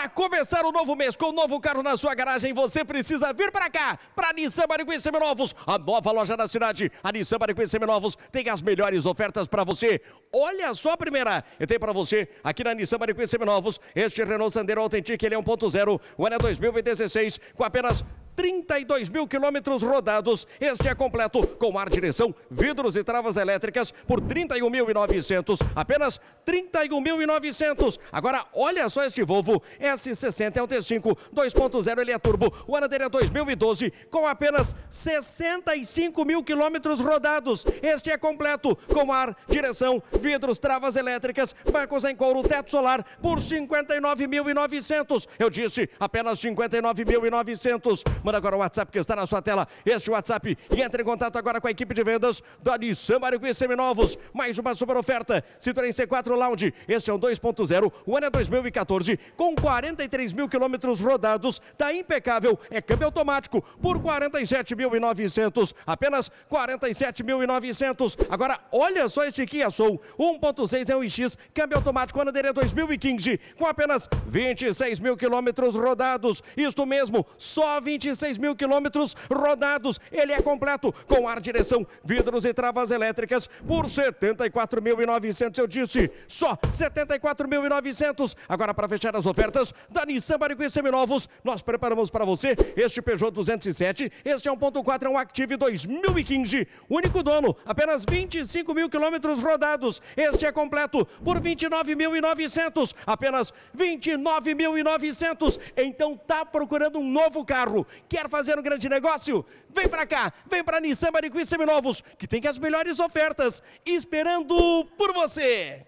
Para começar o novo mês com o um novo carro na sua garagem, você precisa vir para cá, para Nissan Maricui Seminovos, a nova loja da cidade. A Nissan Maricui Seminovos tem as melhores ofertas para você. Olha só a primeira. Eu tenho para você aqui na Nissan Maricui Seminovos este Renault Sandero Authentic, ele é 1.0, o ano é 2016, com apenas 32 mil quilômetros rodados. Este é completo com ar, direção, vidros e travas elétricas por 31.900. Apenas 31.900. Agora, olha só este Volvo S60 é um T5 2.0. Ele é turbo. O ano dele é 2012 com apenas 65 mil quilômetros rodados. Este é completo com ar, direção, vidros, travas elétricas, bancos em couro, teto solar por 59.900. Eu disse apenas 59.900. Manda agora o WhatsApp que está na sua tela. Este WhatsApp e entre em contato agora com a equipe de vendas da Nissan Marigui Seminovos. Mais uma super oferta. Citroën C4 Lounge. Este é um 2.0. O ano é 2014. Com 43 mil quilômetros rodados. está impecável. É câmbio automático por 47.900. Apenas 47.900. Agora, olha só este Kia Soul. 1.6 é um Câmbio automático ano dele é 2015. Com apenas 26 mil quilômetros rodados. Isto mesmo. Só 26 26 mil quilômetros rodados. Ele é completo com ar, direção, vidros e travas elétricas por 74.900. Eu disse só 74.900. Agora, para fechar as ofertas da Nissan Barigui Seminovos, nós preparamos para você este Peugeot 207. Este é 1.4, é um Active 2015. Único dono, apenas 25 mil quilômetros rodados. Este é completo por 29.900. Apenas 29.900. Então, tá procurando um novo carro Quer fazer um grande negócio? Vem para cá, vem para Nissan Maricuí Seminovos, que tem as melhores ofertas, esperando por você!